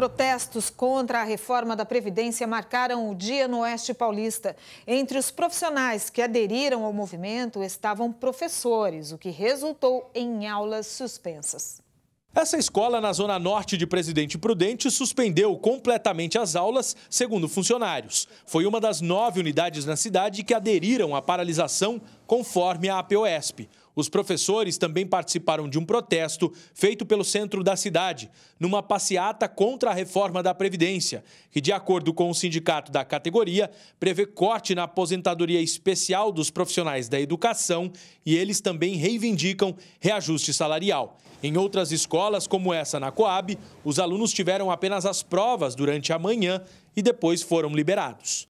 Protestos contra a reforma da Previdência marcaram o dia no Oeste Paulista. Entre os profissionais que aderiram ao movimento estavam professores, o que resultou em aulas suspensas. Essa escola na zona norte de Presidente Prudente suspendeu completamente as aulas, segundo funcionários. Foi uma das nove unidades na cidade que aderiram à paralisação conforme a APOESP. Os professores também participaram de um protesto feito pelo centro da cidade, numa passeata contra a reforma da Previdência, que, de acordo com o sindicato da categoria, prevê corte na aposentadoria especial dos profissionais da educação e eles também reivindicam reajuste salarial. Em outras escolas, como essa na Coab, os alunos tiveram apenas as provas durante a manhã e depois foram liberados.